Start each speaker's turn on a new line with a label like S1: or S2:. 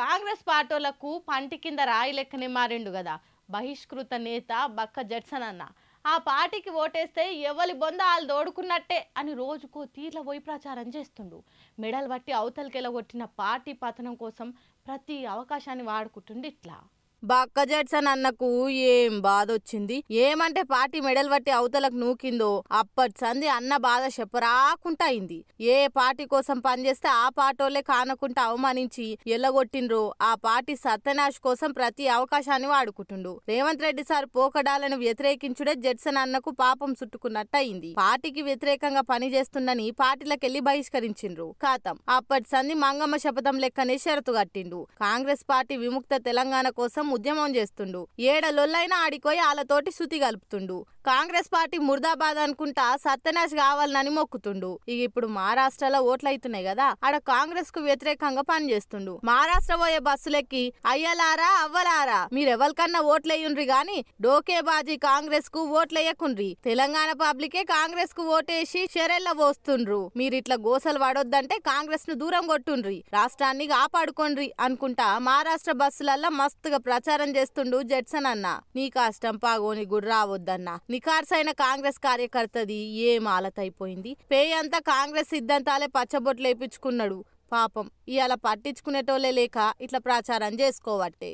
S1: కాంగ్రెస్ పార్టీలకు పంటి కింద రాయి లెక్కనే మారిండు కదా బహిష్కృత నేత బక్క జడ్సన్ అన్న ఆ పార్టీకి ఓటేస్తే ఎవరి బొంద వాళ్ళు దోడుకున్నట్టే అని రోజుకో తీర్ల పోయి ప్రచారం చేస్తుండు మెడలు బట్టి అవతలకెళ్ళగొట్టిన పార్టీ పతనం కోసం ప్రతి అవకాశాన్ని వాడుకుంటుండి ఇట్లా బక్క జడ్సన్ అన్నకు ఏం బాధ వచ్చింది ఏమంటే పార్టీ మెడల్ బట్టి అవతలకు నూకిందో అప్పటి సంది అన్న బాధ చెప్పరాకుండా అయింది ఏ పార్టీ కోసం పనిచేస్తే ఆ పాటోలే కానకుండా అవమానించి ఎల్లగొట్టిండ్రో ఆ పార్టీ సత్యనాష్ కోసం ప్రతి అవకాశాన్ని వాడుకుంటుండు రేవంత్ రెడ్డి సార్ పోకడాలను వ్యతిరేకించుడే జడ్సన్ అన్నకు పాపం చుట్టుకున్నట్టు అయింది పార్టీకి వ్యతిరేకంగా పనిచేస్తుండని పార్టీలకెళ్లి బహిష్కరించిండ్రు కాతం అప్పటి సంది మంగమ్మ శపథం లెక్కనే షరతు కట్టిండు కాంగ్రెస్ పార్టీ విముక్త తెలంగాణ కోసం ఉద్యమం చేస్తుండు ఏడలొల్లైనా ఆడిపోయి వాళ్ళతోటి శుతి కలుపుతుండు కాంగ్రెస్ పార్టీ ముర్దాబాద్ అనుకుంటా సత్యనాశ్ కావాలని మొక్కుతుండు ఇక ఇప్పుడు మహారాష్ట్రలో ఓట్లు అవుతున్నాయి కదా ఆడ కాంగ్రెస్ కు వ్యతిరేకంగా పనిచేస్తుండు మహారాష్ట్ర పోయే బస్సులెక్కి అయ్యలారా అవ్వలారా మీరెవరికన్నా ఓట్లయ్యుండ్రి గాని బాజీ కాంగ్రెస్ కు ఓట్లయ్యకుండ్రి తెలంగాణ పబ్లికే కాంగ్రెస్ కు ఓటేసి షెరెల్ల పోస్తుండ్రు మీరు ఇట్లా గోసలు వాడొద్దంటే కాంగ్రెస్ ను దూరం కొట్టుండ్రి రాష్ట్రాన్ని కాపాడుకోండ్రి అనుకుంటా మహారాష్ట్ర బస్సులల్లా మస్తుగా ప్రచారం చేస్తుండు జడ్సన్ అన్న నీ కష్టం పాగోని గుడి నీ రికార్డ్స్ అయిన కాంగ్రెస్ కార్యకర్తది ఏం ఆలతైపోయింది పే అంతా కాంగ్రెస్ సిద్ధాంతాలే పచ్చబొట్లు వేయించుకున్నాడు పాపం ఇవాళ పట్టించుకునేటోళ్లే లేక ఇట్లా ప్రచారం చేసుకోవట్టే